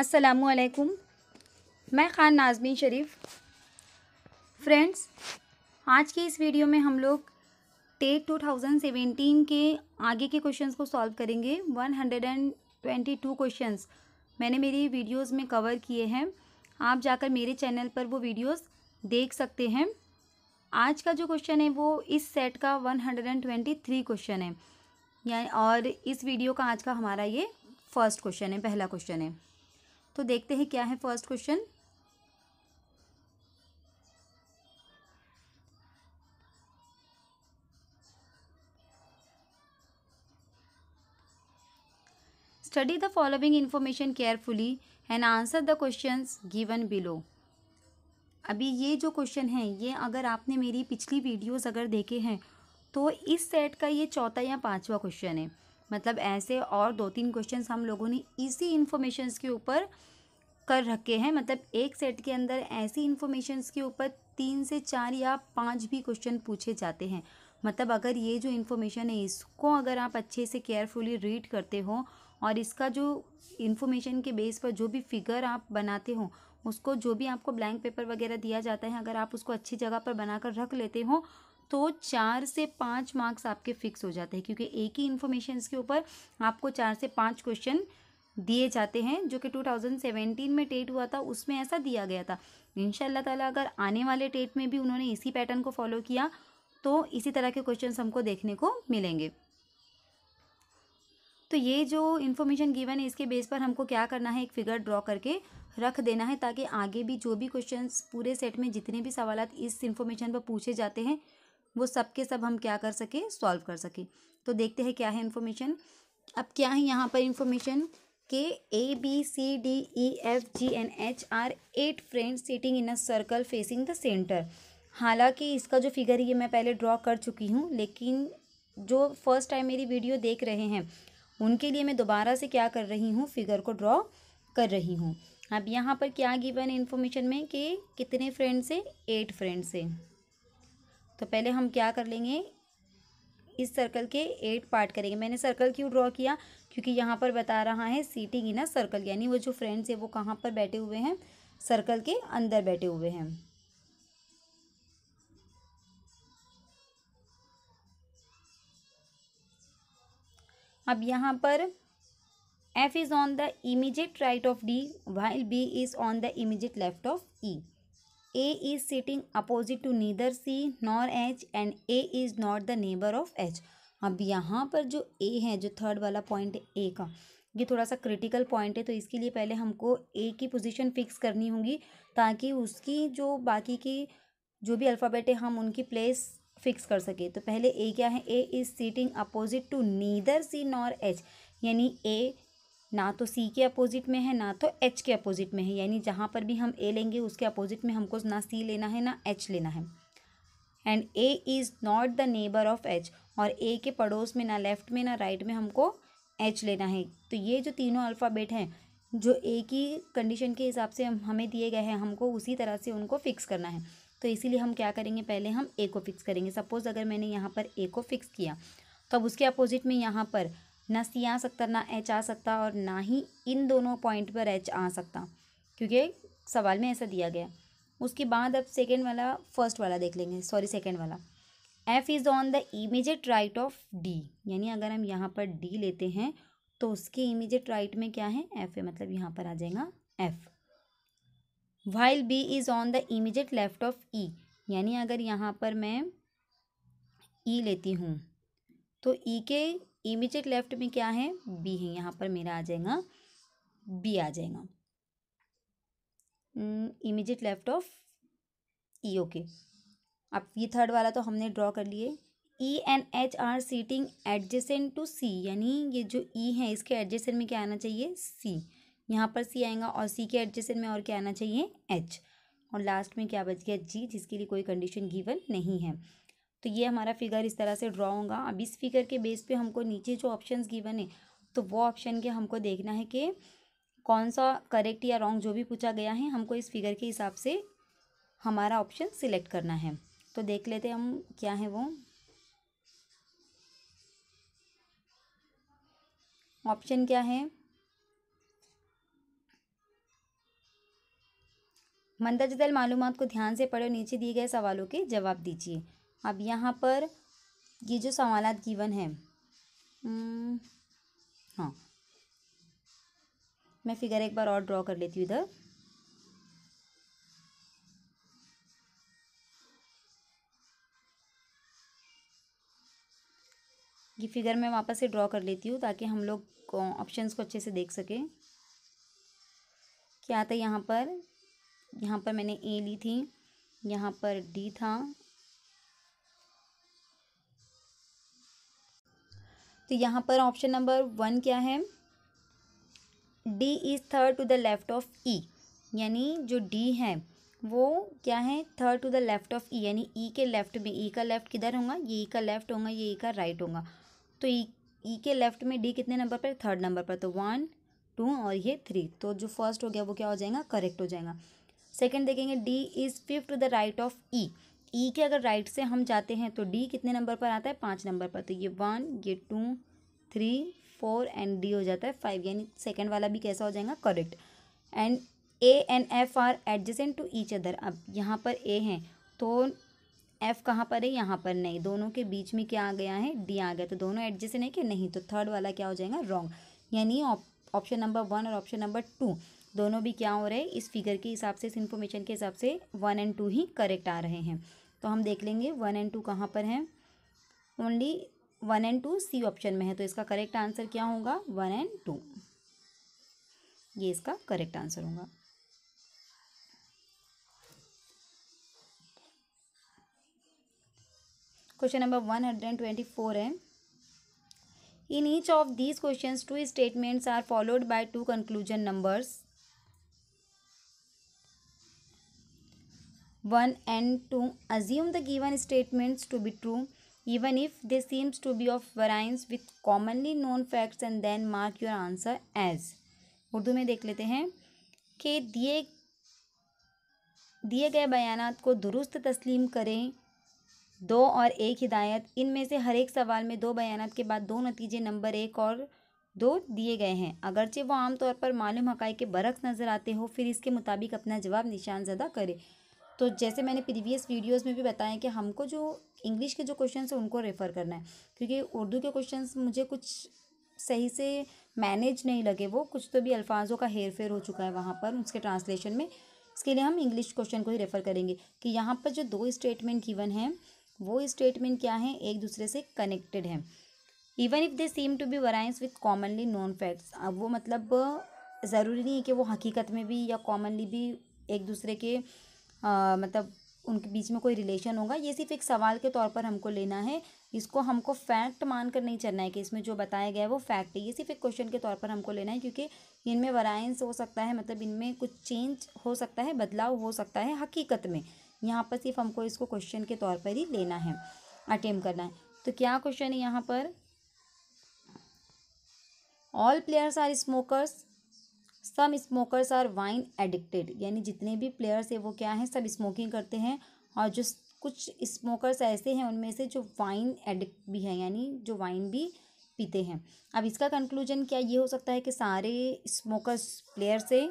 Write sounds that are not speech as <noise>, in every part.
असलकुम मैं ख़ान नाजमीन शरीफ फ्रेंड्स आज की इस वीडियो में हम लोग टेट 2017 के आगे के क्वेश्चंस को सॉल्व करेंगे 122 क्वेश्चंस मैंने मेरी वीडियोस में कवर किए हैं आप जाकर मेरे चैनल पर वो वीडियोस देख सकते हैं आज का जो क्वेश्चन है वो इस सेट का 123 क्वेश्चन है या और इस वीडियो का आज का हमारा ये फर्स्ट क्वेश्चन है पहला क्वेश्चन है तो देखते हैं क्या है first question study the following information carefully and answer the question given below अभी ये जो क्वेश्चन है ये अगर आपने मेरी पिछली वीडियोस अगर देखे हैं तो इस सेट का ये चौथा या पांचवा क्वेश्चन है मतलब ऐसे और दो तीन क्वेश्चंस हम लोगों ने इसी इन्फॉर्मेशन के ऊपर कर रखे हैं मतलब एक सेट के अंदर ऐसी इन्फॉर्मेशंस के ऊपर तीन से चार या पाँच भी क्वेश्चन पूछे जाते हैं मतलब अगर ये जो इन्फॉर्मेशन है इसको अगर आप अच्छे से केयरफुली रीड करते हो और इसका जो इन्फॉर्मेशन के बेस पर जो भी फिगर आप बनाते हो उसको जो भी आपको ब्लैंक पेपर वगैरह दिया जाता है अगर आप उसको अच्छी जगह पर बनाकर रख लेते हो तो चार से पाँच मार्क्स आपके फिक्स हो जाते हैं क्योंकि एक ही इन्फॉर्मेशन के ऊपर आपको चार से पाँच क्वेश्चन दिए जाते हैं जो कि 2017 में टेट हुआ था उसमें ऐसा दिया गया था इन ताला अगर आने वाले टेट में भी उन्होंने इसी पैटर्न को फॉलो किया तो इसी तरह के क्वेश्चन हमको देखने को मिलेंगे तो ये जो इन्फॉर्मेशन गिवन है इसके बेस पर हमको क्या करना है एक फिगर ड्रॉ करके रख देना है ताकि आगे भी जो भी क्वेश्चन पूरे सेट में जितने भी सवाल इस इन्फॉर्मेशन पर पूछे जाते हैं वो सब के सब हम क्या कर सके सॉल्व कर सके तो देखते हैं क्या है इन्फॉर्मेशन अब क्या है यहाँ पर इन्फॉर्मेशन के A B C D E F G N H R eight friends sitting in a circle facing the centre हालांकि इसका जो फिगर ये मैं पहले ड्रॉ कर चुकी हूँ लेकिन जो फर्स्ट टाइम मेरी वीडियो देख रहे हैं उनके लिए मैं दोबारा से क्या कर रही हूँ फिगर को ड्रॉ कर रही हूँ अब यहाँ पर क्या गिवन इन्फॉर्मेशन में कि कितने फ्रेंड्स हैं एट फ्रेंड्स हैं तो पहले हम क्या कर लेंगे इस सर्कल के एट पार्ट करेंगे मैंने सर्कल क्यों ड्रॉ किया क्योंकि यहाँ पर बता रहा है सीटिंग इन अ सर्कल यानी वो जो फ्रेंड्स है वो कहाँ पर बैठे हुए हैं सर्कल के अंदर बैठे हुए हैं अब यहाँ पर F is on the immediate right of D while B is on the immediate left of E A is sitting opposite to neither C nor H and A is not the neighbour of H अब यहाँ पर जो ए है जो third वाला point है का ये थोड़ा सा क्रिटिकल पॉइंट है तो इसके लिए पहले हमको ए की पोजीशन फिक्स करनी होगी ताकि उसकी जो बाकी की जो भी अल्फ़ाबेट है हम उनकी प्लेस फिक्स कर सके तो पहले ए क्या है A is seating opposite to neither C nor H यानी ए ना तो सी के अपोजिट में है ना तो एच के अपोजिट में है यानी जहाँ पर भी हम ए लेंगे उसके अपोजिट में हमको ना सी लेना है ना एच लेना है and A is not the neighbour of H और ए के पड़ोस में ना लेफ़्ट में ना राइट में हमको एच लेना है तो ये जो तीनों अल्फ़ाबेट हैं जो ए की कंडीशन के हिसाब से हमें दिए गए हैं हमको उसी तरह से उनको फ़िक्स करना है तो इसीलिए हम क्या करेंगे पहले हम ए को फ़िक्स करेंगे सपोज़ अगर मैंने यहाँ पर ए को फ़िक्स किया तो अब उसके अपोजिट में यहाँ पर ना सी आ सकता ना एच आ सकता और ना ही इन दोनों पॉइंट पर एच आ सकता क्योंकि सवाल में ऐसा दिया गया उसके बाद अब सेकेंड वाला फर्स्ट वाला देख लेंगे सॉरी सेकेंड वाला F is on the immediate right of D यानी अगर हम यहाँ पर डी लेते हैं तो उसके इमीजिएट राइट में क्या है एफ है मतलब यहाँ पर आ जाएगा F while B is on the immediate left of E यानी अगर यहाँ पर मैं ई e लेती हूँ तो ई e के इमीजिएट लेफ्ट में क्या है बी है यहाँ पर मेरा आ जाएगा बी आ जाएगा hmm, immediate left of E okay अब ये थर्ड वाला तो हमने ड्रॉ कर लिए E and H R sitting adjacent to C यानी ये जो ई e है इसके एडजेसेंट में क्या आना चाहिए सी यहाँ पर सी आएगा और सी के एडजेसेंट में और क्या आना चाहिए एच और लास्ट में क्या बच गया जी जिसके लिए कोई कंडीशन गिवन नहीं है तो ये हमारा फिगर इस तरह से ड्रॉ होगा अब इस फिगर के बेस पे हमको नीचे जो ऑप्शंस गिवन है तो वो ऑप्शन के हमको देखना है कि कौन सा करेक्ट या रॉन्ग जो भी पूछा गया है हमको इस फिगर के हिसाब से हमारा ऑप्शन सिलेक्ट करना है तो देख लेते हम क्या है वो ऑप्शन क्या है मंदरजदल मालूम को ध्यान से पढ़ो नीचे दिए गए सवालों के जवाब दीजिए अब यहाँ पर ये जो सवाल गिवन है हाँ मैं फिगर एक बार और ड्रॉ कर लेती हूँ इधर ये फिगर मैं वापस से ड्रॉ कर लेती हूँ ताकि हम लोग ऑप्शंस को अच्छे से देख सकें क्या था यहाँ पर यहाँ पर मैंने ए ली थी यहाँ पर डी था तो यहाँ पर ऑप्शन नंबर वन क्या है D is third to the left of E यानी जो डी है वो क्या है third to the left of E यानी ई e के लेफ्ट में ई e का लेफ्ट किधर होगा ये ई e का लेफ्ट होगा ये ई का राइट होगा तो ई ई के लेफ्ट में डी कितने नंबर पर थर्ड नंबर पर तो वन टू और ये थ्री तो जो फर्स्ट हो गया वो क्या हो जाएगा करेक्ट हो जाएगा सेकेंड देखेंगे D is fifth to the right of E E e के अगर राइट से हम जाते हैं तो डी कितने नंबर पर आता है पाँच नंबर पर तो ये वन ये two three four and D हो जाता है फाइव यानी सेकेंड वाला भी कैसा हो जाएगा correct and A and F are adjacent to each other अब यहाँ पर ए हैं तो एफ कहाँ पर है यहाँ पर नहीं दोनों के बीच में क्या आ गया है डी आ गया तो दोनों एडजेसेंट है कि नहीं तो थर्ड वाला क्या हो जाएगा रॉन्ग यानी ऑप्शन नंबर वन और ऑप्शन नंबर टू दोनों भी क्या हो रहे हैं इस फिगर के हिसाब से इस इन्फॉर्मेशन के हिसाब से वन एंड टू ही करेक्ट आ रहे हैं तो हम देख लेंगे वन एंड टू कहाँ पर हैं only one and two C option में है तो इसका करेक्ट आंसर क्या होगा वन एंड टू ये इसका करेक्ट आंसर होगा question number one hundred and twenty four है in each of these question two statements are followed by two conclusion numbers one and two assume the given statements to be true even if they seems to be of variance with commonly known facts and then mark your answer as Urdu में देख लेते हैं कि दिए दिए गए बयानात को दुरुस्त तस्लीम करें दो और एक हिदायत इनमें से हर एक सवाल में दो बयानात के बाद दो नतीजे नंबर एक और दो दिए गए हैं अगरचे वो आमतौर पर मालूम हक़ के बरक्स नज़र आते हो फिर इसके मुताबिक अपना जवाब निशान ज़दा करें तो जैसे मैंने प्रीवियस वीडियोस में भी बताया कि हमको जो इंग्लिश के जो क्वेश्चन हैं उनको रेफ़र करना है क्योंकि उर्दू के क्वेश्चन मुझे कुछ सही से मैनेज नहीं लगे वो कुछ तो भी अल्फाजों का हेर फेर हो चुका है वहाँ पर उसके ट्रांसलेशन में इसके लिए हम इंग्लिश क्वेश्चन को ही रेफ़र करेंगे कि यहाँ पर जो दो स्टेटमेंट गिवन हैं वो स्टेटमेंट क्या हैं एक दूसरे से कनेक्टेड हैं even if they seem to be variance with commonly known facts अब वो मतलब ज़रूरी नहीं है कि वो हकीकत में भी या कॉमनली भी एक दूसरे के आ, मतलब उनके बीच में कोई रिलेशन होगा ये सिर्फ एक सवाल के तौर पर हमको लेना है इसको हमको फैक्ट मानकर नहीं चलना है कि इसमें जो बताया गया है वो फैक्ट है ये सिर्फ एक क्वेश्चन के तौर पर हमको लेना है क्योंकि इनमें वराइंस हो सकता है मतलब इनमें कुछ चेंज हो सकता है बदलाव हो सकता है हकीकत में यहाँ पर सिर्फ हमको इसको क्वेश्चन के तौर पर ही लेना है अटेम करना है तो क्या क्वेश्चन है यहाँ पर all players are smokers some smokers are wine addicted यानी जितने भी प्लेयर्स हैं वो क्या हैं सब स्मोकिंग करते हैं और जो कुछ स्मोकर्स ऐसे हैं उनमें से जो वाइन एडिक्ट भी हैं यानी जो वाइन भी पीते हैं अब इसका कंक्लूजन क्या ये हो सकता है कि सारे स्मोकर्स प्लेयर्स से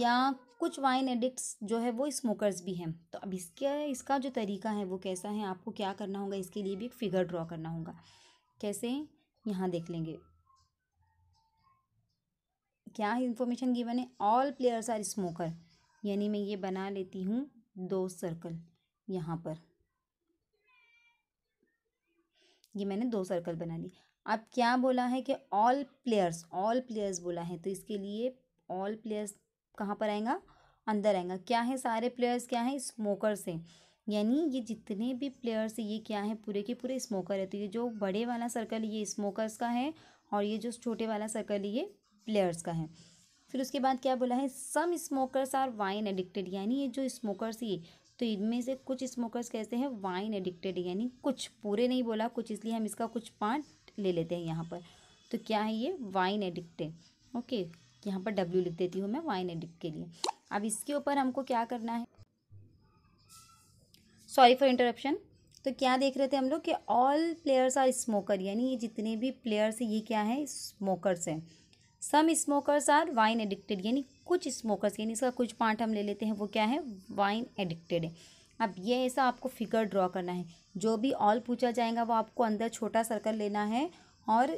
या कुछ वाइन एडिक्ट्स जो है वो स्मोकर्स भी हैं तो अब इसका इसका जो तरीका है वो कैसा है आपको क्या करना होगा इसके लिए भी एक फिगर ड्रॉ करना होगा कैसे यहाँ देख लेंगे क्या इन्फॉर्मेशन गिवन है ऑल प्लेयर्स आर स्मोकर यानी मैं ये बना लेती हूँ दो सर्कल यहाँ पर ये मैंने दो सर्कल बना ली अब क्या बोला है कि ऑल प्लेयर्स ऑल प्लेयर्स बोला है तो इसके लिए ऑल प्लेयर्स कहाँ पर आएगा अंदर आएगा क्या है सारे प्लेयर्स क्या है स्मोकर्स हैं यानी ये जितने भी प्लेयर्स ये क्या है पूरे के पूरे स्मोकर है तो ये जो बड़े वाला सर्कल ये स्मोकर्स का है और ये जो छोटे वाला सर्कल ये प्लेयर्स का है फिर उसके बाद क्या बोला है some smokers are wine addicted यानी ये जो स्मोकर्स ये तो इनमें से कुछ स्मोकर्स कैसे हैं वाइन एडिक्टेड यानी कुछ पूरे नहीं बोला कुछ इसलिए हम इसका कुछ पार्ट ले लेते हैं यहाँ पर तो क्या है ये वाइन एडिक्टेड ओके यहाँ पर डब्ल्यू लिख देती हूँ मैं वाइन एडिक्ट के लिए अब इसके ऊपर हमको क्या करना है सॉरी फॉर इंटरप्शन तो क्या देख रहे थे हम लोग कि ऑल प्लेयर्स आर स्मोकर यानी ये जितने भी प्लेयर्स ये क्या है स्मोकर्स हैं some smokers are wine addicted यानी कुछ स्मोकर्स यानी इसका कुछ पार्ट हम ले लेते हैं वो क्या है वाइन एडिक्टेड है अब ये ऐसा आपको फिगर ड्रॉ करना है जो भी ऑल पूछा जाएगा वो आपको अंदर छोटा सर्कल लेना है और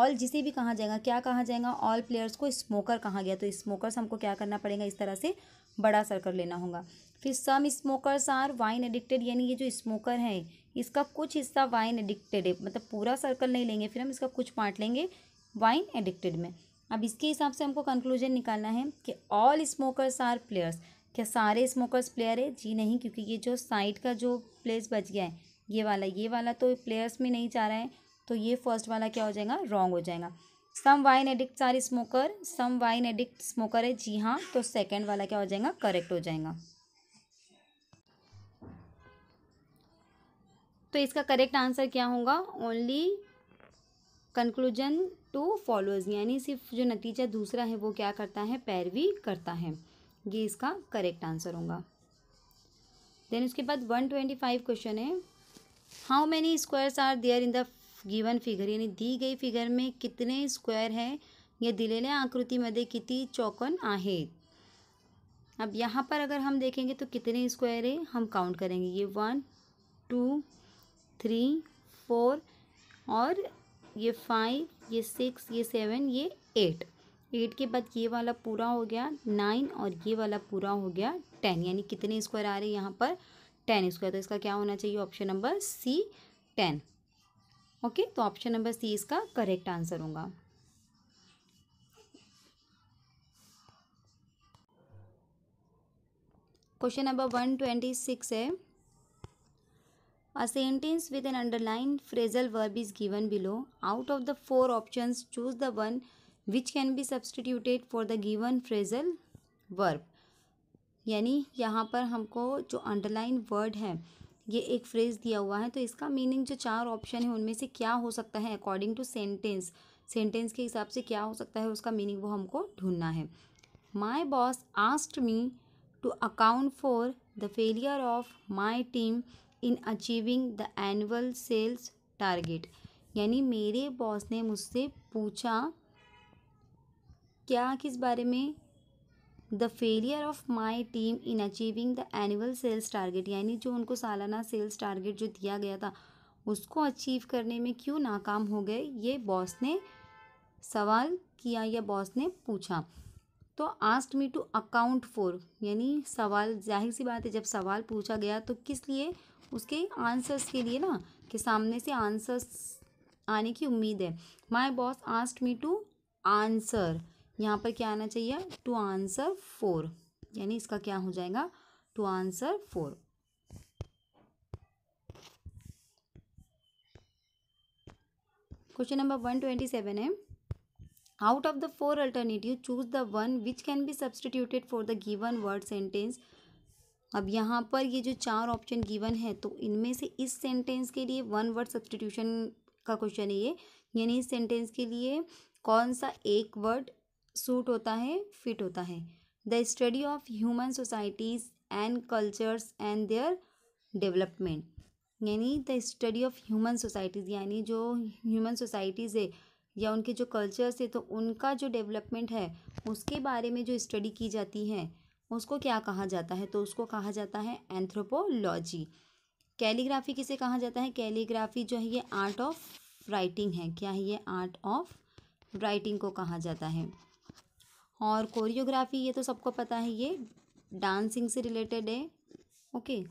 ऑल जिसे भी कहा जाएगा क्या कहा जाएगा ऑल प्लेयर्स को स्मोकर कहा गया तो स्मोकर्स हमको क्या करना पड़ेगा इस तरह से बड़ा सर्कल लेना होगा फिर some smokers are wine addicted यानी ये जो स्मोकर है इसका कुछ हिस्सा वाइन एडिक्टेड है मतलब पूरा सर्कल नहीं लेंगे फिर हम इसका कुछ पार्ट लेंगे वाइन एडिक्टेड में अब इसके हिसाब से हमको कंक्लूजन निकालना है कि ऑल स्मोकर्स आर प्लेयर्स क्या सारे स्मोकर्स प्लेयर है जी नहीं क्योंकि ये जो साइड का जो प्लेस बच गया है ये वाला ये वाला तो प्लेयर्स में नहीं जा रहा है तो ये फर्स्ट वाला क्या हो जाएगा रॉन्ग हो जाएगा some wine addict are smoker some wine addict smoker है जी हाँ तो सेकेंड वाला क्या हो जाएगा करेक्ट हो जाएगा तो इसका करेक्ट आंसर क्या होगा ओनली कंक्लूजन टू फॉलोअर्स यानी सिर्फ जो नतीजा दूसरा है वो क्या करता है पैरवी करता है ये इसका करेक्ट आंसर होगा देन उसके बाद वन ट्वेंटी फाइव क्वेश्चन है how many squares are there in the given figure यानी दी गई फिगर में कितने स्क्वायर है या दिलेल्या आकृतीमध्ये किती चौकन आहे अब यहाँ पर अगर हम देखेंगे तो कितने स्क्वायर है हम काउंट करेंगे ये वन टू थ्री फोर और ये फाइव ये सिक्स ये सेवन ये एट एट के बाद ये वाला पूरा हो गया नाइन और ये वाला पूरा हो गया टेन यानी कितने स्क्वायर आ रहे हैं यहाँ पर टेन स्क्वायर तो इसका क्या होना चाहिए option number C ten okay तो ऑप्शन नंबर सी इसका करेक्ट आंसर होगा question number one twenty six है A sentence with an underlined phrasal verb is given below. Out of the four options, choose the one which can be substituted for the given phrasal verb. यानी यहाँ पर हमको जो underline word है ये एक phrase दिया हुआ है तो इसका मीनिंग जो चार ऑप्शन है उनमें से क्या हो सकता है अकॉर्डिंग टू सेंटेंस सेंटेंस के हिसाब से क्या हो सकता है उसका मीनिंग वो हमको ढूंढना है my boss asked me to account for the failure of my team in achieving the annual sales target यानी मेरे बॉस ने मुझसे पूछा क्या किस बारे में the failure of my team in achieving the annual sales target यानी जो उनको सालाना सेल्स टारगेट जो दिया गया था उसको अचीव करने में क्यों नाकाम हो गए ये बॉस ने सवाल किया या बॉस ने पूछा तो asked me to account for यानी सवाल जाहिर सी बात है जब सवाल पूछा गया तो किस लिए उसके आंसर्स के लिए ना कि सामने से आंसर्स आने की उम्मीद है my boss asked me to answer यहाँ पर क्या आना चाहिए टू आंसर फोर यानी इसका क्या हो जाएगा to answer for question number one twenty seven है out of the four alternative choose the one which can be substituted for the given word sentence अब यहाँ पर ये जो चार ऑप्शन गिवन है तो इनमें से इस सेंटेंस के लिए वन वर्ड सब्सटीट्यूशन का क्वेश्चन है ये यानी इस सेंटेंस के लिए कौन सा एक वर्ड सूट होता है फिट होता है the study of human societies and cultures and their development यानी the study of human societies यानी जो ह्यूमन सोसाइटीज़ है या उनके जो कल्चर्स है तो उनका जो डेवलपमेंट है उसके बारे में जो स्टडी की जाती है उसको क्या कहा जाता है तो उसको कहा जाता है एंथ्रोपोलॉजी कैलीग्राफी किसे कहा जाता है कैलीग्राफी जो है ये आर्ट ऑफ राइटिंग है क्या है ये आर्ट ऑफ राइटिंग को कहा जाता है और कोरियोग्राफी ये तो सबको पता है ये डांसिंग से रिलेटेड है ओके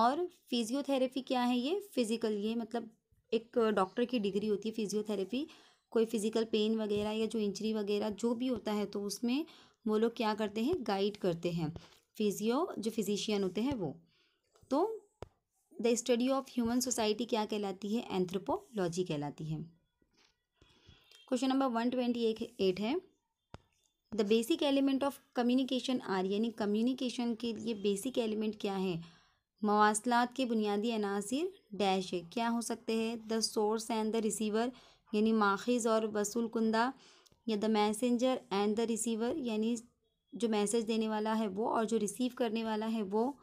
और फिजियोथेरेपी क्या है ये फिजिकल ये मतलब एक डॉक्टर की डिग्री होती है फिजियोथेरेपी कोई फिजिकल पेन वगैरह या जो इंजरी वगैरह जो भी होता है तो उसमें वो लोग क्या करते हैं गाइड करते हैं फिजियो जो फिजिशियन होते हैं वो तो the study of human society क्या कहलाती है एंथ्रोपोलॉजी कहलाती है question number one twenty eight है the basic element of communication are यानी कम्युनिकेशन के लिए बेसिक एलिमेंट क्या है मवासलात के बुनियादी अनासर डैश है क्या हो सकते हैं the source and the receiver यानी माखिज़ और वसूल कुंदा या the messenger and the receiver यानी जो मैसेज देने वाला है वो और जो रिसीव करने वाला है वो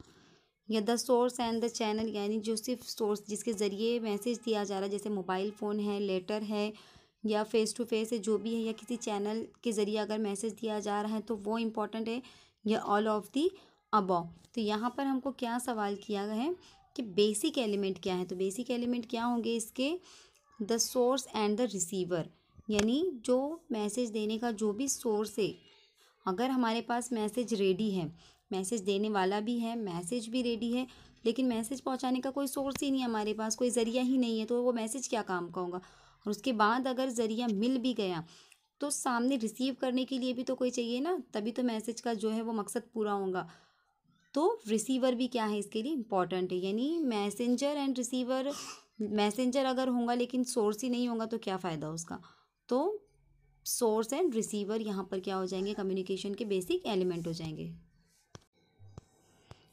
या the source and the channel यानी जो सिर्फ सोर्स जिसके ज़रिए मैसेज दिया जा रहा है जैसे मोबाइल फ़ोन है लेटर है या फ़ेस टू फेस है जो भी है या किसी चैनल के ज़रिए अगर मैसेज दिया जा रहा है तो वो इम्पॉर्टेंट है या ऑल ऑफ दी अबाव तो यहाँ पर हमको क्या सवाल किया गया है कि बेसिक एलिमेंट क्या है तो बेसिक एलिमेंट क्या होंगे इसके the source and the receiver यानी जो मैसेज देने का जो भी सोर्स है अगर हमारे पास मैसेज रेडी है मैसेज देने वाला भी है मैसेज भी रेडी है लेकिन मैसेज पहुंचाने का कोई सोर्स ही नहीं है हमारे पास कोई ज़रिया ही नहीं है तो वो मैसेज क्या काम का होगा और उसके बाद अगर ज़रिया मिल भी गया तो सामने रिसीव करने के लिए भी तो कोई चाहिए ना तभी तो मैसेज का जो है वो मकसद पूरा होगा तो रिसीवर भी क्या है इसके लिए इम्पॉर्टेंट है यानी मैसेंजर एंड रिसीवर मैसेंजर अगर होगा लेकिन सोर्स ही नहीं होगा तो क्या फ़ायदा उसका तो सोर्स एंड रिसीवर यहाँ पर क्या हो जाएंगे कम्युनिकेशन के बेसिक एलिमेंट हो जाएंगे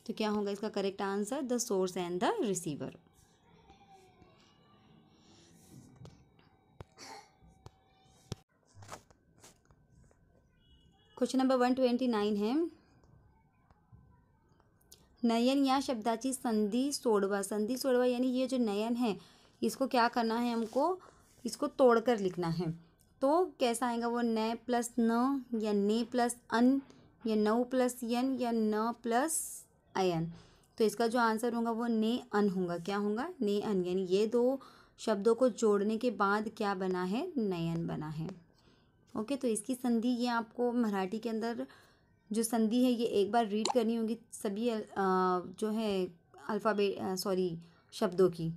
तो क्या होगा इसका correct answer the source and the receiver question number one twenty nine है नयन या शब्दाची संधि सोड़वा संधि सोड़वा यानी ये जो नयन है इसको क्या करना है हमको इसको तोड़कर लिखना है तो कैसा आएगा वो न प्लस न या ने प्लस अन या नौ प्लस यन या न प्लस अयन तो इसका जो आंसर होगा वो ने अन होगा क्या होगा ने अन यानी ये दो शब्दों को जोड़ने के बाद क्या बना है नयन बना है ओके तो इसकी संधि ये आपको मराठी के अंदर जो संधि है ये एक बार रीड करनी होगी सभी जो है अल्फ़ाबे सॉरी शब्दों की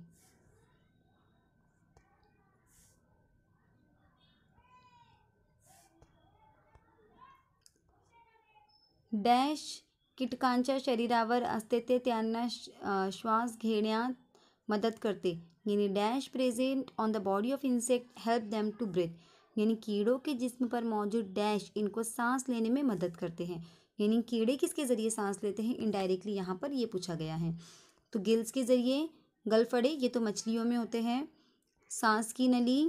डैश कीटक शरीरावर वे श्वास घेना मदद करते यानी dash present on the body of insect help them to breathe यानी कीड़ों के जिस्म पर मौजूद डैश इनको सांस लेने में मदद करते हैं यानी कीड़े किसके ज़रिए सांस लेते हैं इनडायरेक्टली यहाँ पर ये पूछा गया है तो गिल्स के ज़रिए गलफड़े ये तो मछलियों में होते हैं सांस की नली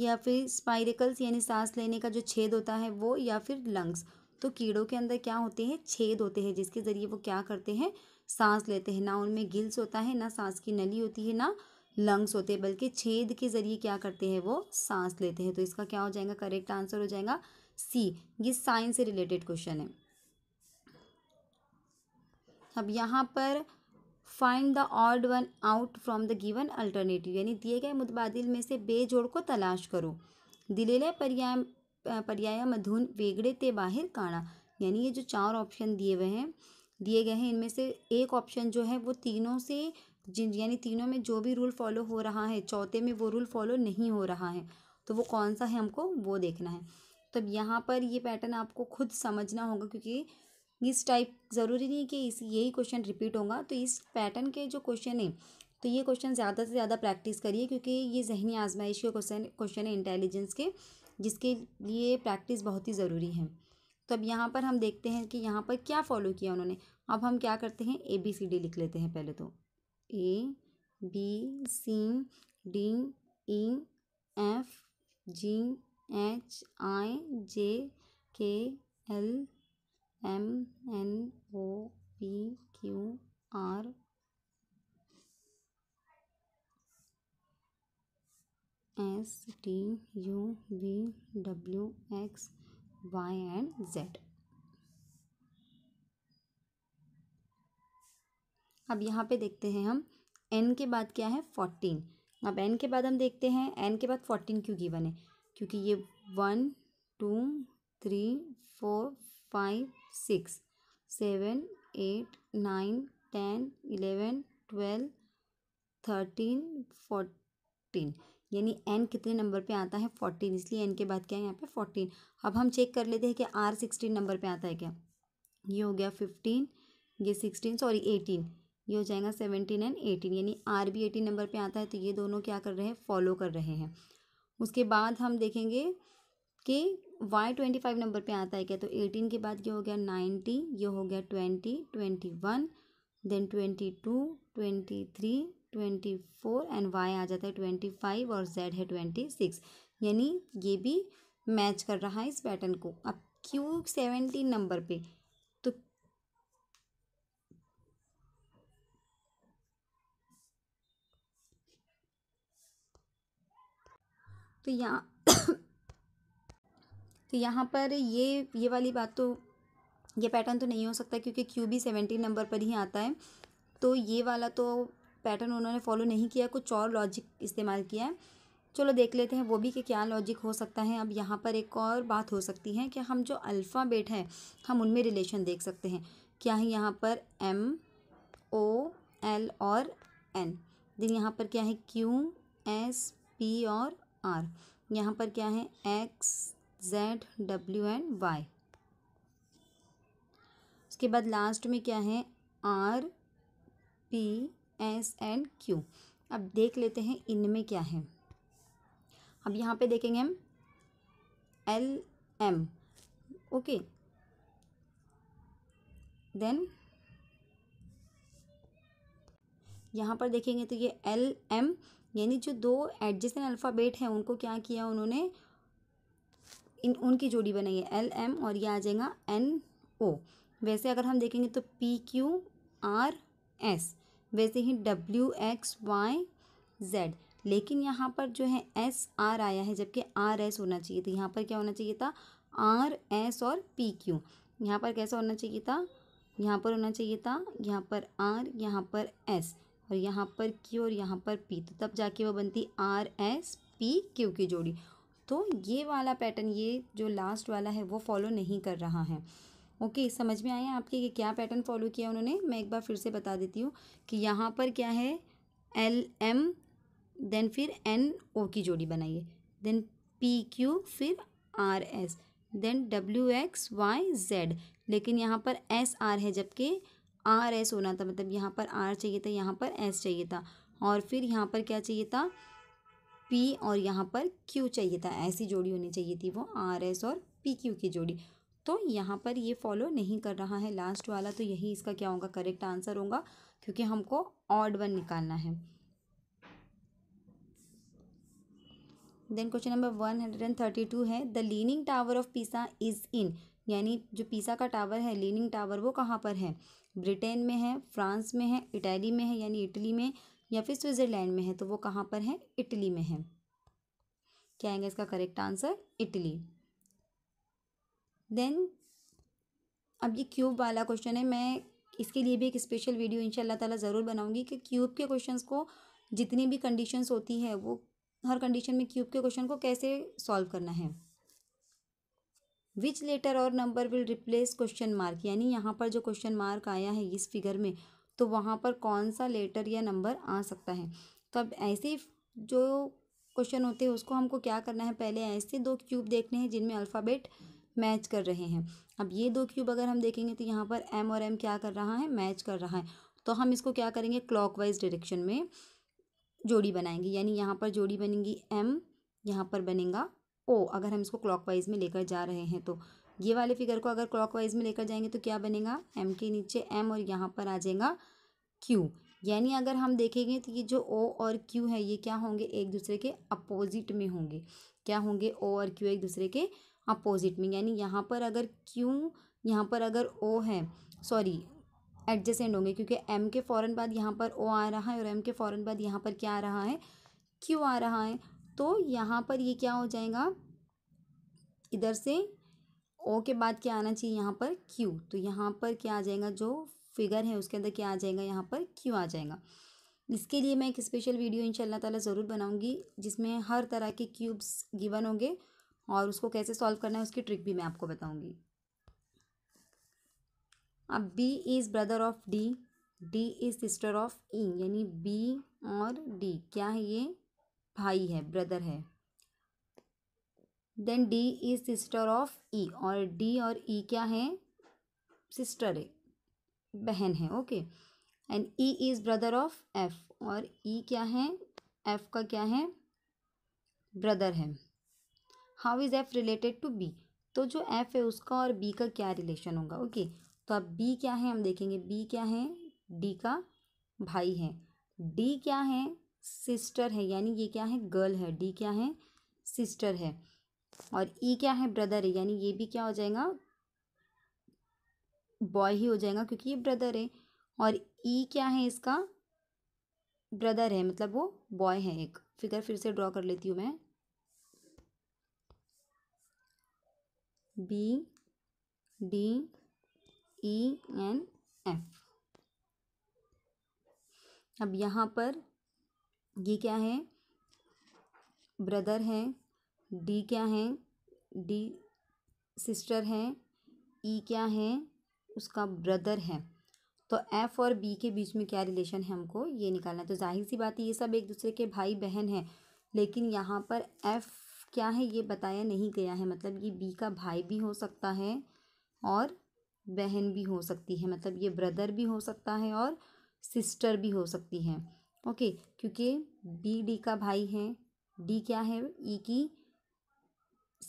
या फिर स्पाइरिकल्स यानी सांस लेने का जो छेद होता है वो या फिर लंग्स तो कीड़ों के अंदर क्या होते हैं छेद होते हैं जिसके ज़रिए वो क्या करते हैं सांस लेते हैं ना उनमें गिल्स होता है ना सांस की नली होती है ना लंग्स होते हैं बल्कि छेद के ज़रिए क्या करते हैं वो सांस लेते हैं तो इसका क्या हो जाएगा करेक्ट आंसर हो जाएगा सी ये साइंस से रिलेटेड क्वेश्चन है अब यहाँ पर find the odd one out from the given alternative यानी दिए गए मुतबादिल में से बेजोड़ को तलाश करो दिलेले पर्याय मधुन वेगड़े ते बाहिर काढा यानी ये जो चार ऑप्शन दिए हुए हैं दिए गए हैं इनमें से एक ऑप्शन जो है वो तीनों से जिन यानी तीनों में जो भी रूल फॉलो हो रहा है चौथे में वो रूल फॉलो नहीं हो रहा है तो वो कौन सा है हमको वो देखना है तब तो यहाँ पर ये पैटर्न आपको खुद समझना होगा क्योंकि इस टाइप ज़रूरी नहीं कि इस यही क्वेश्चन रिपीट होगा तो इस पैटर्न के जो क्वेश्चन है तो ये क्वेश्चन ज़्यादा से ज़्यादा प्रैक्टिस करिए क्योंकि ये जहनी आजमाइश के क्वेश्चन क्वेश्चन है इंटेलिजेंस के जिसके लिए प्रैक्टिस बहुत ही ज़रूरी है तो अब यहाँ पर हम देखते हैं कि यहाँ पर क्या फॉलो किया उन्होंने अब हम क्या करते हैं ए बी सी डी लिख लेते हैं पहले तो A B C D E F G H I J K L M N O P Q R S T U V W X Y and Z अब यहाँ पे देखते हैं हम एन के बाद क्या है फोर्टीन अब एन के बाद हम देखते हैं एन के बाद फोर्टीन क्यों गिवन है क्योंकि ये one two three four five six seven eight nine ten eleven twelve thirteen fourteen यानी एन कितने नंबर पे आता है फोर्टीन इसलिए एन के बाद क्या है यहाँ पे फोर्टीन अब हम चेक कर लेते हैं कि आर सिक्सटीन नंबर पे आता है क्या ये हो गया फिफ्टीन ये सिक्सटीन सॉरी एटीन ये हो जाएगा सेवनटीन एंड एटीन यानी आर भी एटीन नंबर पे आता है तो ये दोनों क्या कर रहे हैं फॉलो कर रहे हैं उसके बाद हम देखेंगे कि वाई ट्वेंटी फाइव नंबर पे आता है क्या तो एटीन के बाद ये हो गया नाइन्टी ये हो गया twenty twenty one then twenty two twenty three twenty four and Y आ जाता है ट्वेंटी फाइव और जेड है ट्वेंटी सिक्स यानी ये भी मैच कर रहा है इस पैटर्न को अब क्यू सेवेंटीन नंबर पे तो तो यहाँ <coughs> तो यहाँ पर ये ये वाली बात तो ये पैटर्न तो नहीं हो सकता क्योंकि क्यू भी सेवेंटीन नंबर पर ही आता है तो ये वाला तो पैटर्न उन्होंने फॉलो नहीं किया कुछ और लॉजिक इस्तेमाल किया है चलो देख लेते हैं वो भी कि क्या लॉजिक हो सकता है अब यहाँ पर एक और बात हो सकती है कि हम जो अल्फ़ाबेट हैं हम उनमें रिलेशन देख सकते हैं क्या है यहाँ पर एम ओ एल और एन देन यहाँ पर क्या है क्यू एस पी और आर यहाँ पर क्या है X Z W and Y उसके बाद लास्ट में क्या है R P S and Q अब देख लेते हैं इनमें क्या है अब यहाँ पे देखेंगे हम एल एम ओके देन यहाँ पर देखेंगे तो ये एल एम यानी जो दो एडजस्टेंट अल्फ़ाबेट हैं उनको क्या किया उन्होंने इन उनकी जोड़ी बनाई है एल एम और ये आ जाएगा एन ओ वैसे अगर हम देखेंगे तो पी क्यू आर एस वैसे ही डब्ल्यू एक्स वाई जेड लेकिन यहाँ पर जो है एस आर आया है जबकि आर एस होना चाहिए था यहाँ पर क्या होना चाहिए था आर एस और पी क्यू यहाँ पर कैसा होना चाहिए था यहाँ पर होना चाहिए था यहाँ पर आर यहाँ पर एस और यहाँ पर क्यू और यहाँ पर पी तो तब जाके वो बनती आर एस पी क्यू की जोड़ी तो ये वाला पैटर्न ये जो लास्ट वाला है वो फॉलो नहीं कर रहा है ओके समझ में आया आपके कि क्या पैटर्न फॉलो किया उन्होंने मैं एक बार फिर से बता देती हूँ कि यहाँ पर क्या है एल एम देन फिर एन ओ की जोड़ी बनाइए देन पी क्यू फिर R S then W X Y Z लेकिन यहाँ पर एस आर है जबकि आर एस होना था मतलब यहाँ पर आर चाहिए था यहाँ पर एस चाहिए था और फिर यहाँ पर क्या चाहिए था पी और यहाँ पर क्यू चाहिए था ऐसी जोड़ी होनी चाहिए थी वो आर एस और पी क्यू की जोड़ी तो यहाँ पर ये फॉलो नहीं कर रहा है लास्ट वाला तो यही इसका क्या होगा करेक्ट आंसर होगा क्योंकि हमको ऑड वन निकालना है then question number one hundred and thirty two है the leaning tower of Pisa is in यानी जो पीसा का टावर है लीनिंग टावर वो कहाँ पर है ब्रिटेन में है फ्रांस में है इटली में है यानी इटली में या फिर स्विट्ज़रलैंड में है तो वो कहाँ पर है इटली में है क्या आएगा इसका करेक्ट आंसर इटली देन अब ये क्यूब वाला क्वेश्चन है मैं इसके लिए भी एक स्पेशल वीडियो इंशाल्लाह ताला ज़रूर बनाऊंगी कि क्यूब के क्वेश्चंस को जितनी भी कंडीशंस होती है वो हर कंडीशन में क्यूब के क्वेश्चन को कैसे सॉल्व करना है विच लेटर और number will replace question mark यानी यहाँ पर जो क्वेश्चन मार्क आया है इस फिगर में तो वहाँ पर कौन सा लेटर या नंबर आ सकता है तो अब ऐसे जो क्वेश्चन होते हैं उसको हमको क्या करना है पहले ऐसे दो क्यूब देखने हैं जिनमें अल्फ़ाबेट मैच कर रहे हैं अब ये दो क्यूब अगर हम देखेंगे तो यहाँ पर एम और एम क्या कर रहा है मैच कर रहा है तो हम इसको क्या करेंगे क्लॉकवाइज डायरेक्शन में जोड़ी बनाएंगे यानी यहाँ पर जोड़ी बनेगी एम यहाँ पर बनेगा ओ अगर हम इसको क्लॉकवाइज में लेकर जा रहे हैं तो ये वाले फिगर को अगर क्लॉकवाइज में लेकर जाएंगे तो क्या बनेगा एम के नीचे एम और यहाँ पर आ जाएगा क्यू यानी अगर हम देखेंगे तो ये जो ओ और क्यू है ये क्या होंगे एक दूसरे के अपोजिट में होंगे क्या होंगे ओ और क्यू एक दूसरे के अपोजिट में यानी यहाँ पर अगर क्यू यहाँ पर अगर ओ है सॉरी एडजेसेंट होंगे क्योंकि एम के फ़ौरन बाद यहाँ पर ओ आ रहा है और एम के फ़ौरन बाद यहाँ पर क्या आ रहा है क्यू आ रहा है तो यहाँ पर ये क्या हो जाएगा इधर से ओ के बाद क्या आना चाहिए यहाँ पर क्यू तो यहाँ पर क्या आ जाएगा जो फिगर है उसके अंदर क्या आ जाएगा यहाँ पर क्यू आ जाएगा इसके लिए मैं एक स्पेशल वीडियो इंशाल्लाह ताला ज़रूर बनाऊंगी जिसमें हर तरह के क्यूब्स गिवन होंगे और उसको कैसे सॉल्व करना है उसकी ट्रिक भी मैं आपको बताऊँगी अब B is brother of D D is sister of E यानी बी और डी क्या है ये भाई है ब्रदर है then D is sister of E और डी और ई e क्या है सिस्टर है बहन है okay and E is brother of F और ई e क्या है एफ का क्या है ब्रदर है how is F related to B तो जो एफ़ है उसका और बी का क्या रिलेशन होगा ओके तो अब बी क्या है हम देखेंगे बी क्या है डी का भाई है डी क्या है सिस्टर है यानी ये क्या है गर्ल है डी क्या है सिस्टर है और ई e क्या है ब्रदर है यानी ये भी क्या हो जाएगा बॉय ही हो जाएगा क्योंकि ये ब्रदर है और ई e क्या है इसका ब्रदर है मतलब वो बॉय है एक फिगर फिर से ड्रॉ कर लेती हूँ मैं B D E N F अब यहाँ पर ये क्या है ब्रदर है डी क्या है डी सिस्टर है ई e क्या है उसका ब्रदर है तो एफ़ और बी के बीच में क्या रिलेशन है हमको ये निकालना है तो जाहिर सी बात है ये सब एक दूसरे के भाई बहन हैं लेकिन यहाँ पर एफ़ क्या है ये बताया नहीं गया है मतलब ये बी का भाई भी हो सकता है और बहन भी हो सकती है मतलब ये ब्रदर भी हो सकता है और सिस्टर भी हो सकती है ओके क्योंकि बी डी का भाई है डी क्या है ई e की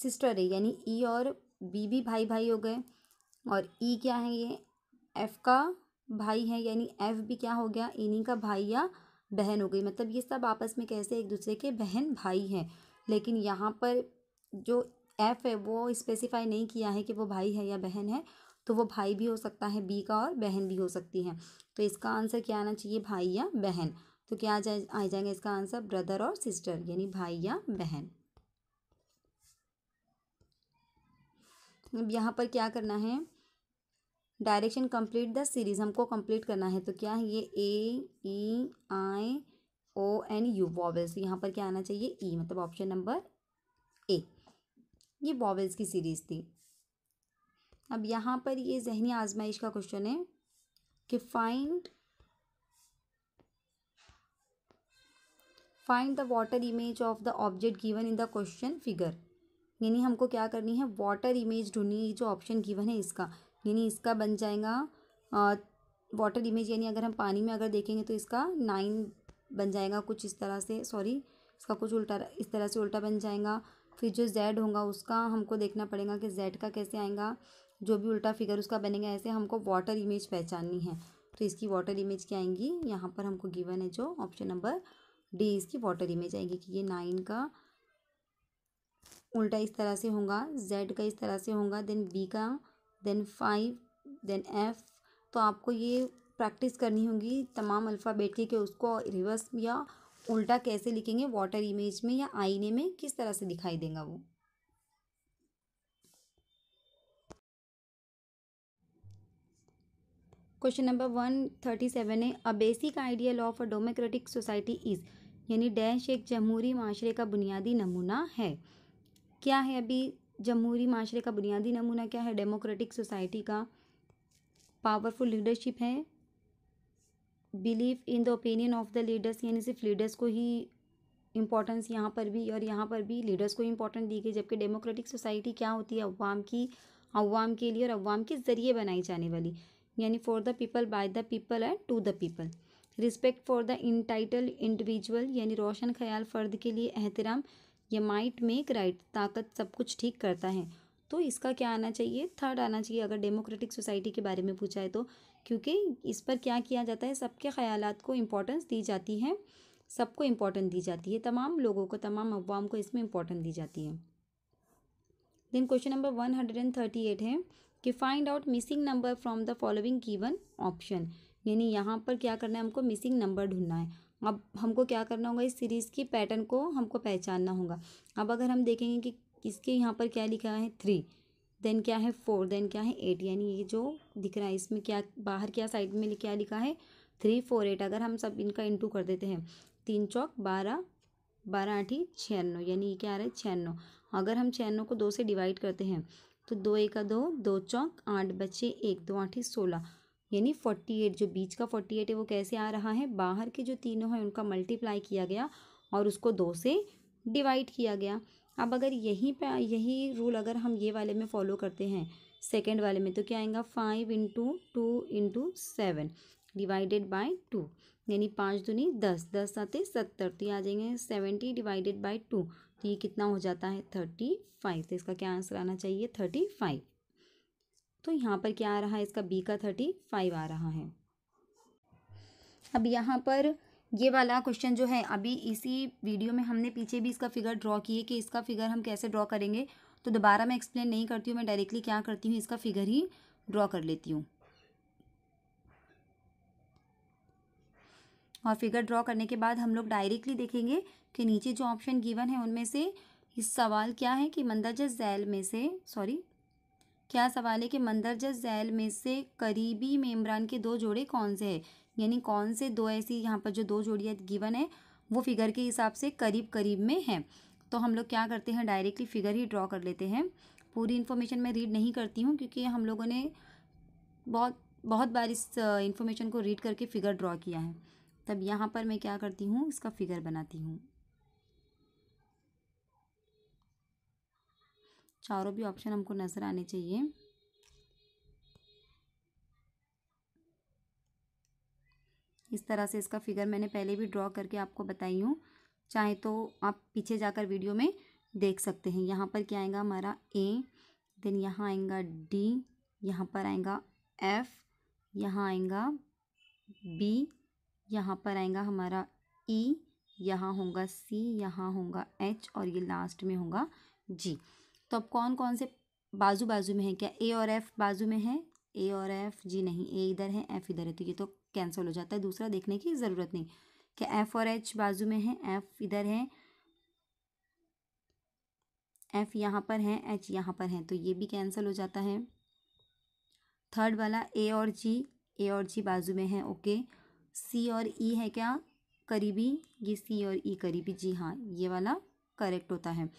सिस्टर है यानी ई e और बी भी भाई भाई हो गए और ई e क्या है ये एफ़ का भाई है यानी एफ़ भी क्या हो गया इन्हीं e का भाई या बहन हो गई मतलब ये सब आपस में कैसे एक दूसरे के बहन भाई हैं लेकिन यहाँ पर जो एफ़ है वो स्पेसिफाई नहीं किया है कि वो भाई है या बहन है तो वो भाई भी हो सकता है बी का और बहन भी हो सकती है तो इसका आंसर क्या आना चाहिए भाई या बहन तो क्या आ जाए आ जाएगा इसका आंसर ब्रदर और सिस्टर यानी भाई या बहन अब यहाँ पर क्या करना है डायरेक्शन कंप्लीट द सीरीज़ हमको कंप्लीट करना है तो क्या है ये A E I O N U vowels यहाँ पर क्या आना चाहिए ई e, मतलब ऑप्शन नंबर ए ये वॉवल्स की सीरीज़ थी अब यहाँ पर ये जहनी आजमाइश का क्वेश्चन है कि find find the water image of the object given in the question figure यानी हमको क्या करनी है वाटर इमेज ढूंढनी है जो ऑप्शन गिवन है इसका यानी इसका बन जाएगा वाटर इमेज यानी अगर हम पानी में अगर देखेंगे तो इसका नाइन बन जाएगा कुछ इस तरह से सॉरी इसका कुछ उल्टा इस तरह से उल्टा बन जाएगा फिर जो जेड होगा उसका हमको देखना पड़ेगा कि जेड का कैसे आएगा जो भी उल्टा फिगर उसका बनेगा ऐसे हमको वाटर इमेज पहचाननी है तो इसकी वाटर इमेज क्या आएंगी यहाँ पर हमको गिवन है जो ऑप्शन नंबर डी इसकी वाटर इमेज आएगी कि ये नाइन का उल्टा इस तरह से होगा जेड का इस तरह से होगा देन बी का देन फाइव देन एफ तो आपको ये प्रैक्टिस करनी होगी तमाम अल्फ़ाबेट की कि उसको रिवर्स या उल्टा कैसे लिखेंगे वाटर इमेज में या आईने में किस तरह से दिखाई देगा वो question number one thirty seven है a basic ideal of a democratic society is यानी डैश एक जमहूरी माशरे का बुनियादी नमूना है क्या है अभी जमहूरी माशरे का बुनियादी नमूना क्या है डेमोक्रेटिक सोसाइटी का पावरफुल लीडरशिप है believe in the opinion of the leaders यानी सिर्फ लीडर्स को ही इम्पोर्टेंस यहाँ पर भी और यहाँ पर भी लीडर्स को इम्पोर्टेंस दी गई जबकि डेमोक्रेटिक सोसाइटी क्या होती है अवाम की अवाम के लिए और अवाम के ज़रिए बनाई जाने वाली यानी for the people by the people and to the people respect for the entitle individual यानी रोशन ख्याल फ़र्द के लिए एहतराम या माइट मेक राइट ताकत सब कुछ ठीक करता है तो इसका क्या आना चाहिए थर्ड आना चाहिए अगर डेमोक्रेटिक सोसाइटी के बारे में पूछा है तो क्योंकि इस पर क्या किया जाता है सबके ख्याल को इम्पोर्टेंस दी जाती है सबको इम्पोर्टेंट दी जाती है तमाम लोगों को तमाम अवाम को इसमें इम्पोर्टेंट दी जाती है then question number one hundred and thirty eight है कि find out missing number from the following given option यानी यहाँ पर क्या करना है हमको मिसिंग नंबर ढूंढना है अब हमको क्या करना होगा इस सीरीज़ की पैटर्न को हमको पहचानना होगा अब अगर हम देखेंगे कि इसके यहाँ पर क्या लिखा है थ्री देन क्या है फोर देन क्या है एट यानी ये जो दिख रहा है इसमें क्या बाहर क्या साइड में क्या लिखा है थ्री फोर एट अगर हम सब इनका इंटू कर देते हैं तीन चौक बारह बारह आठी छियानवे यानी ये क्या आ रहा है छियानवे अगर हम छियानवे को दो से डिवाइड करते हैं तो दो एक दो दो चौक आठ बच्चे एक दो आठी सोलह यानी फोर्टी एट जो बीच का फोर्टी एट है वो कैसे आ रहा है बाहर के जो तीनों हैं उनका मल्टीप्लाई किया गया और उसको दो से डिवाइड किया गया अब अगर यहीं पे यही रूल अगर हम ये वाले में फॉलो करते हैं सेकेंड वाले में तो क्या आएगा five into two into seven divided by two यानी पाँच दूनी दस दस आते सत्तर तो ये आ जाएंगे सेवेंटी डिवाइडेड बाई टू तो ये कितना हो जाता है थर्टी फाइव तो इसका क्या आंसर आना चाहिए थर्टी फाइव तो यहाँ पर क्या आ रहा है इसका बी का थर्टी फाइव आ रहा है अब यहाँ पर ये वाला क्वेश्चन जो है अभी इसी वीडियो में हमने पीछे भी इसका फिगर ड्रॉ किए कि इसका फिगर हम कैसे ड्रॉ करेंगे तो दोबारा मैं एक्सप्लेन नहीं करती हूँ मैं डायरेक्टली क्या करती हूँ इसका फिगर ही ड्रॉ कर लेती हूँ और फिगर ड्रॉ करने के बाद हम लोग डायरेक्टली देखेंगे कि नीचे जो ऑप्शन गिवन है उनमें से इस सवाल क्या है कि मंदरजा जैल में से सॉरी क्या सवाल है कि मंदरजा जैल में से करीबी मेम्बरान के दो जोड़े कौन से हैं यानी कौन से दो ऐसी यहाँ पर जो दो जोड़ियाँ गिवन है वो फिगर के हिसाब से करीब करीब में हैं तो हम लोग क्या करते हैं डायरेक्टली फिगर ही ड्रॉ कर लेते हैं पूरी इन्फॉर्मेशन मैं रीड नहीं करती हूँ क्योंकि हम लोगों ने बहुत बहुत बार इस इन्फॉर्मेशन को रीड करके फिगर ड्रॉ किया है तब यहाँ पर मैं क्या करती हूँ इसका फिगर बनाती हूँ चारों भी ऑप्शन हमको नज़र आने चाहिए इस तरह से इसका फिगर मैंने पहले भी ड्रॉ करके आपको बताई हूँ चाहे तो आप पीछे जाकर वीडियो में देख सकते हैं यहाँ पर क्या आएगा हमारा ए देन यहाँ आएगा डी यहाँ पर आएगा एफ यहाँ आएगा बी यहाँ पर आएगा हमारा ई e, यहाँ होगा सी यहाँ होगा एच और ये लास्ट में होगा जी तो अब कौन कौन से बाजू बाजू में है क्या ए और एफ़ बाजू में है ए और एफ़ जी नहीं ए इधर है एफ़ इधर है तो ये तो कैंसिल हो जाता है दूसरा देखने की ज़रूरत नहीं क्या एफ़ और एच बाजू में है एफ़ इधर है एफ़ यहाँ पर है एच यहाँ पर है तो ये भी कैंसिल हो जाता है थर्ड वाला ए और जी ए और जी बाजू में है ओके सी और ई e है क्या करीबी ये सी और ई e करीबी जी हाँ ये वाला करेक्ट होता है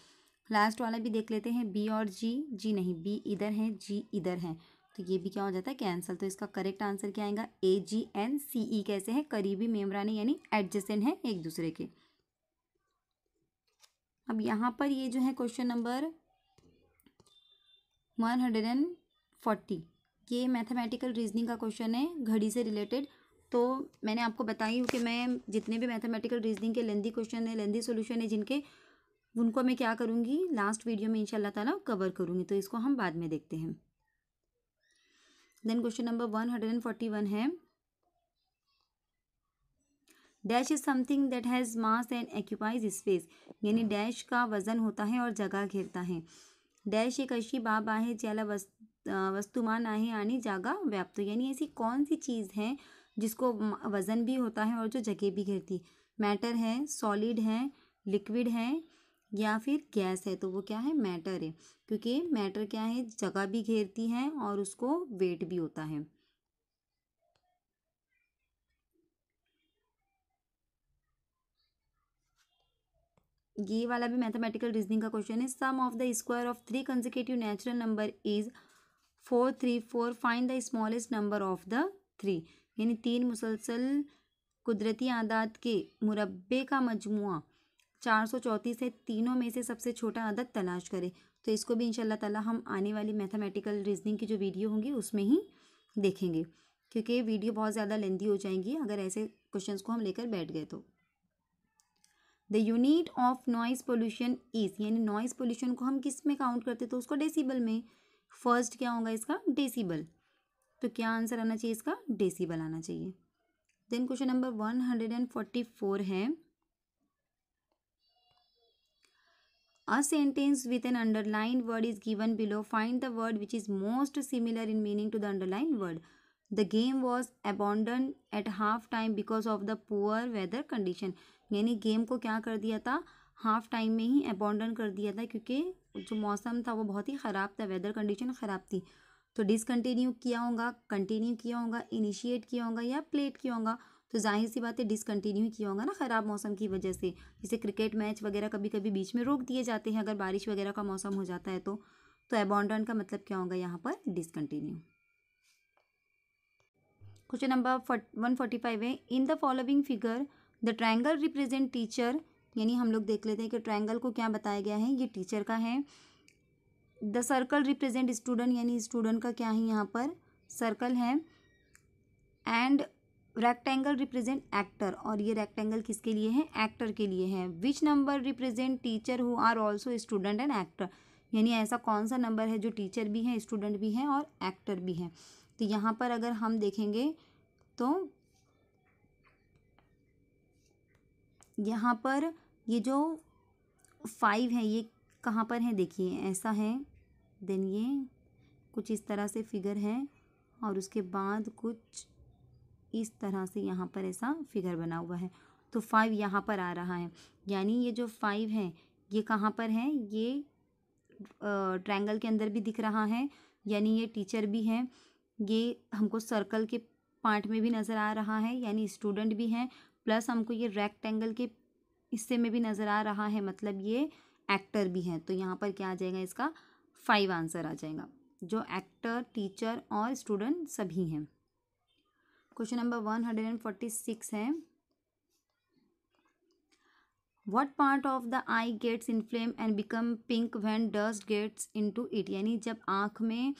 लास्ट वाला भी देख लेते हैं बी और जी जी नहीं बी इधर है जी इधर है तो ये भी क्या हो जाता है कैंसिल तो इसका करेक्ट आंसर क्या आएगा ए जी एन सी ई कैसे हैं करीबी मेम्ब्रानी यानी एडजेसेंट हैं एक दूसरे के अब यहाँ पर ये जो है question number one hundred and forty ये मैथमेटिकल रीजनिंग का क्वेश्चन है घड़ी से रिलेटेड तो मैंने आपको बताई हूँ कि मैं जितने भी मैथमेटिकल रीजनिंग के लेंदी क्वेश्चन है लेंदी सोल्यूशन है जिनके उनको मैं क्या करूँगी लास्ट वीडियो में इंशाल्लाह ताला कवर करूँगी तो इसको हम बाद में देखते हैं then question number one hundred and forty one है dash is something that has mass and occupies space यानी डैश का वजन होता है और जगह घेरता है डैश एक ऐसी बाब आहे ज्याला वस्तुमान आहे आणि जागा व्याप्त यानी ऐसी कौन सी चीज़ है जिसको वज़न भी होता है और जो जगह भी घेरती मैटर है सॉलिड है लिक्विड है या फिर गैस है तो वो क्या है मैटर है क्योंकि मैटर क्या है जगह भी घेरती है और उसको वेट भी होता है ये वाला भी मैथमेटिकल रीजनिंग का क्वेश्चन है sum of the square of three consecutive natural number is four three four find the smallest number of the three यानी तीन मुसलसल कुदरती आदात के मुरबे का मजमु चार सौ चौंतीस है तीनों में से सबसे छोटा अदद तलाश करें तो इसको भी इन ताला हम आने वाली मैथमेटिकल रीजनिंग की जो वीडियो होंगी उसमें ही देखेंगे क्योंकि वीडियो बहुत ज़्यादा लेंदी हो जाएंगी अगर ऐसे क्वेश्चन को हम लेकर बैठ गए तो the unit of noise pollution is यानी नॉइज़ पोल्यूशन को हम किस में काउंट करते तो उसको डेसीबल में फर्स्ट क्या होगा इसका डेसीबल तो क्या आंसर आना चाहिए इसका डेसीबल आना चाहिए then question number one hundred and forty four है A sentence with an underlined word is given below. Find the word which is most similar in meaning to the underlined word. The game was abandoned at half time because of the poor weather condition. यानी game को क्या कर दिया था half time में ही abandon कर दिया था क्योंकि जो मौसम था वो बहुत ही ख़राब था वेदर कंडीशन ख़राब थी तो डिसकंटिन्यू किया होगा कंटिन्यू किया होगा इनिशिएट किया होगा या प्लेट किया होगा तो जाहिर सी बात है डिसकंटिन्यू किया होगा ना ख़राब मौसम की वजह से जैसे क्रिकेट मैच वगैरह कभी कभी बीच में रोक दिए जाते हैं अगर बारिश वगैरह का मौसम हो जाता है तो तो एबॉन्डन का मतलब क्या होगा यहाँ पर discontinue question number one forty five है in the following figure the triangle represent teacher यानी हम लोग देख लेते हैं कि ट्रायंगल को क्या बताया गया है ये टीचर का है द सर्कल रिप्रेजेंट स्टूडेंट यानी स्टूडेंट का क्या है यहाँ पर सर्कल है एंड रेक्टेंगल रिप्रेजेंट एक्टर और ये रेक्टेंगल किसके लिए है एक्टर के लिए है which number represent teacher who are also student and actor यानी ऐसा कौन सा नंबर है जो टीचर भी है स्टूडेंट भी है और एक्टर भी है तो यहाँ पर अगर हम देखेंगे तो यहाँ पर ये जो फाइव है ये कहाँ पर है देखिए ऐसा है देन ये कुछ इस तरह से फिगर है और उसके बाद कुछ इस तरह से यहाँ पर ऐसा फिगर बना हुआ है तो फाइव यहाँ पर आ रहा है यानी ये जो फाइव है ये कहाँ पर है ये ट्रायंगल के अंदर भी दिख रहा है यानी ये टीचर भी है ये हमको सर्कल के पार्ट में भी नज़र आ रहा है यानी स्टूडेंट भी हैं प्लस हमको ये रेक्टेंगल के हिस्से में भी नज़र आ रहा है मतलब ये एक्टर भी हैं तो यहाँ पर क्या आ जाएगा इसका फाइव आंसर आ जाएगा जो एक्टर टीचर और स्टूडेंट सभी हैं question number one hundred and forty six है what part of the eye gets inflame and become pink when dust gets into it यानी जब आँख में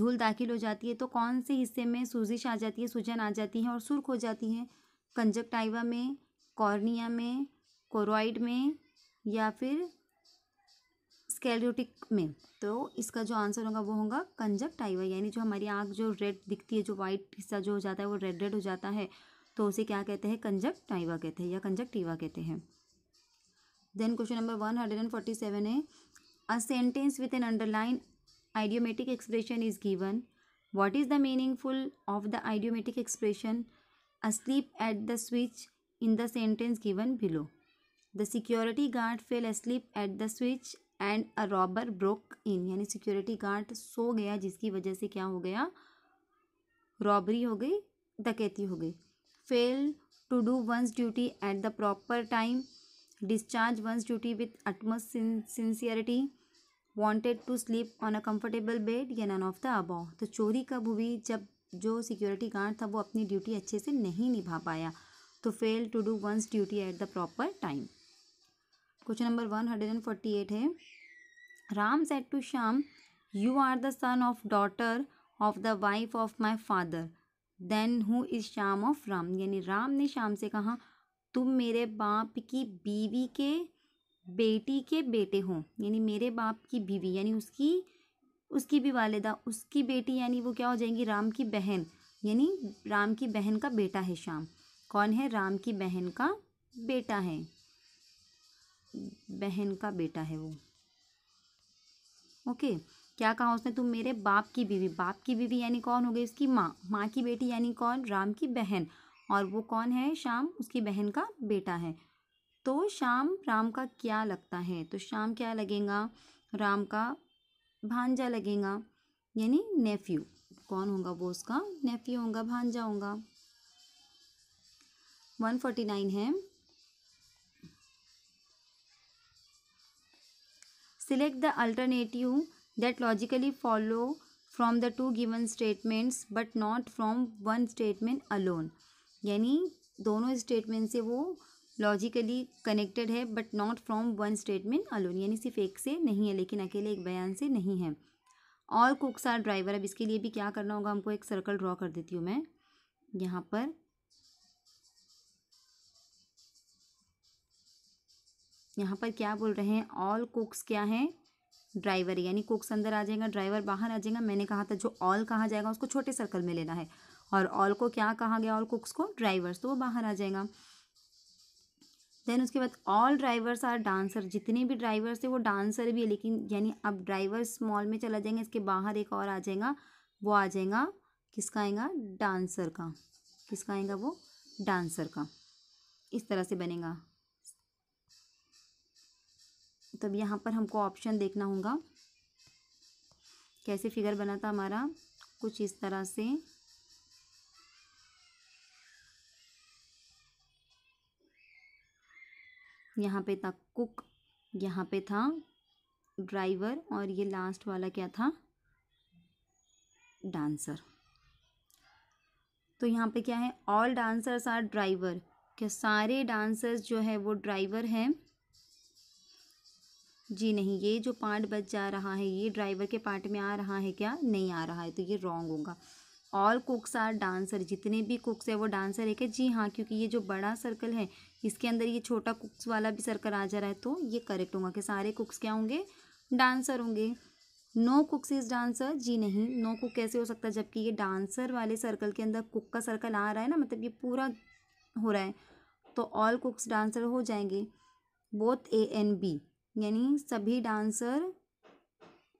धूल दाखिल हो जाती है तो कौन से हिस्से में सूजिश आ जाती है सूजन आ जाती है और सुर्ख हो जाती है कंजक्टाइवा में कॉर्निया में कोरोइड में या फिर स्केलोटिक में तो इसका जो आंसर होगा वो होगा कंजक्टाइवा यानी जो हमारी आँख जो रेड दिखती है जो वाइट हिस्सा जो हो जाता है वो रेड रेड हो जाता है तो उसे क्या कहते हैं कंजक्टाइवा कहते हैं या कंजक्टिवा कहते हैं then question number one hundred and forty seven है a sentence with an underline idiomatic expression is given what is the meaningful of the idiomatic expression asleep at the switch in the sentence given below the security guard fell asleep at the switch and a robber broke in यानी security guard सो गया जिसकी वजह से क्या हो गया robbery हो गई डकैती हो गई fail to do one's duty at the proper time discharge one's duty with utmost sincerity wanted to sleep on a comfortable bed या नन ऑफ द अबाव तो चोरी कब हुई जब जो सिक्योरिटी गार्ड था वो अपनी ड्यूटी अच्छे से नहीं निभा पाया तो fail to do one's duty at the proper time question number one hundred and forty eight है Ram said to Shyam you are the son of daughter of the wife of my father then who is Shyam of Ram यानी राम ने श्याम से कहा तुम मेरे बाप की बीवी के बेटी के बेटे हो यानी मेरे बाप की बीवी यानी उसकी उसकी भी वालिदा उसकी बेटी यानी वो क्या हो जाएंगी राम की बहन यानी राम की बहन का बेटा है श्याम कौन है राम की बहन का बेटा है बहन का बेटा है वो ओके क्या कहा उसने तुम मेरे बाप की बीवी बाप की बीवी यानी कौन हो गई उसकी माँ माँ की बेटी यानी कौन राम की बहन और वो कौन है शाम उसकी बहन का बेटा है तो शाम राम का क्या लगता है तो शाम क्या लगेगा राम का भांजा लगेगा यानी नेफ्यू कौन होगा वो उसका नेफ्यू होगा भांजा होगा वन फोर्टी नाइन है select the alternative that logically follow from the two given statements but not from one statement alone यानी दोनों स्टेटमेंट से वो लॉजिकली कनेक्टेड है but not from one statement alone यानी सिर्फ एक से नहीं है लेकिन अकेले एक बयान से नहीं है और कुक्स आर ड्राइवर अब इसके लिए भी क्या करना होगा हमको एक सर्कल ड्रॉ कर देती हूँ मैं यहाँ पर यहाँ पर क्या बोल रहे हैं ऑल कुक्स क्या है ड्राइवर यानी कुक्स अंदर आ जाएगा ड्राइवर बाहर आ जाएगा मैंने कहा था जो ऑल कहा जाएगा उसको छोटे सर्कल में लेना है और ऑल को क्या कहा गया ऑल कुक्स को ड्राइवर्स तो वो बाहर आ जाएगा देन उसके बाद ऑल ड्राइवर्स आर डांसर जितने भी ड्राइवर्स है वो डांसर भी है लेकिन यानी अब ड्राइवर स्मॉल में चला जाएंगे इसके बाहर एक और आ जाएगा वो आ जाएगा किसका आएगा डांसर का किसका आएगा वो डांसर का इस तरह से बनेगा तब यहाँ पर हमको ऑप्शन देखना होगा कैसे फिगर बना था हमारा कुछ इस तरह से यहाँ पे था कुक यहाँ पे था ड्राइवर और ये लास्ट वाला क्या था डांसर तो यहाँ पे क्या है ऑल डांसर्स आर ड्राइवर क्या सारे डांसर्स जो है वो ड्राइवर हैं जी नहीं ये जो पार्ट बच जा रहा है ये ड्राइवर के पार्ट में आ रहा है क्या नहीं आ रहा है तो ये रॉन्ग होगा ऑल कुक्स आर डांसर जितने भी कुक्स है वो डांसर है क्या जी हाँ क्योंकि ये जो बड़ा सर्कल है इसके अंदर ये छोटा कुक्स वाला भी सर्कल आ जा रहा है तो ये करेक्ट होगा कि सारे कुक्स क्या होंगे डांसर होंगे नो कुक्स इज डांसर जी नहीं नो कुक कैसे हो सकता जबकि ये डांसर वाले सर्कल के अंदर कुक का सर्कल आ रहा है ना मतलब ये पूरा हो रहा है तो ऑल कुक्स डांसर हो जाएंगे बोथ ए एंड बी यानी सभी डांसर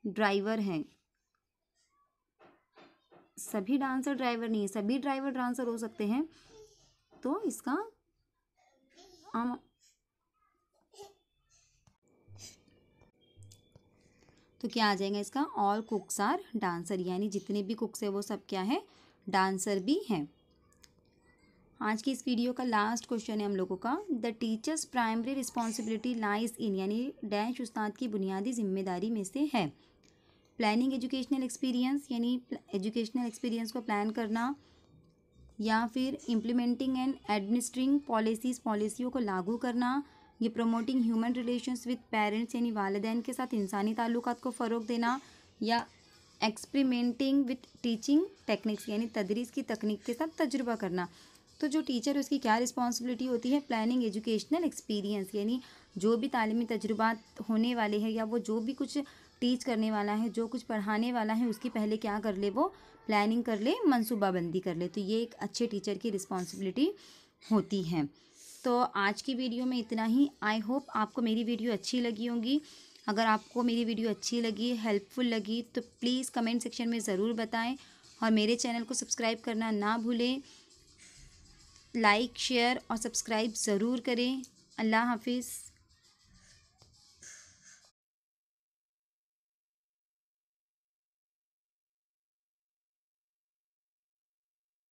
ड्राइवर हैं सभी डांसर ड्राइवर नहीं है सभी ड्राइवर डांसर हो सकते हैं तो इसका आम तो क्या आ जाएगा इसका ऑल कुक्स आर डांसर यानी जितने भी कुक्स है वो सब क्या है डांसर भी हैं आज की इस वीडियो का लास्ट क्वेश्चन है हम लोगों का the teachers primary responsibility lies in यानी डैश उस्ताद की बुनियादी जिम्मेदारी में से है प्लानिंग एजुकेशनल एक्सपीरियंस यानी एजुकेशनल एक्सपीरियंस को प्लान करना या फिर इम्प्लीमेंटिंग एंड एडमिनिस्ट्रिंग पॉलिसीज़ पॉलिसियों को लागू करना ये promoting human relations with parents यानी वालदेन के साथ इंसानी ताल्लुक को फ़रोग देना या एक्सपेरिमेंटिंग विद टीचिंग टेक्निक्स यानी तदरीस की तकनीक के साथ तजुर्बा करना तो जो टीचर उसकी क्या रिस्पॉन्सिबिलिटी होती है प्लानिंग एजुकेशनल एक्सपीरियंस यानी जो भी तालीमी तजुर्बा होने वाले हैं या वो जो भी कुछ टीच करने वाला है जो कुछ पढ़ाने वाला है उसकी पहले क्या कर ले वो प्लानिंग कर ले मनसूबाबंदी कर ले तो ये एक अच्छे टीचर की रिस्पॉन्सिबिलिटी होती है तो आज की वीडियो में इतना ही आई होप आपको मेरी वीडियो अच्छी लगी होगी अगर आपको मेरी वीडियो अच्छी लगी हेल्पफुल लगी तो प्लीज़ कमेंट सेक्शन में ज़रूर बताएं और मेरे चैनल को सब्सक्राइब करना ना भूलें लाइक शेयर और सब्सक्राइब ज़रूर करें अल्लाह हाफिज़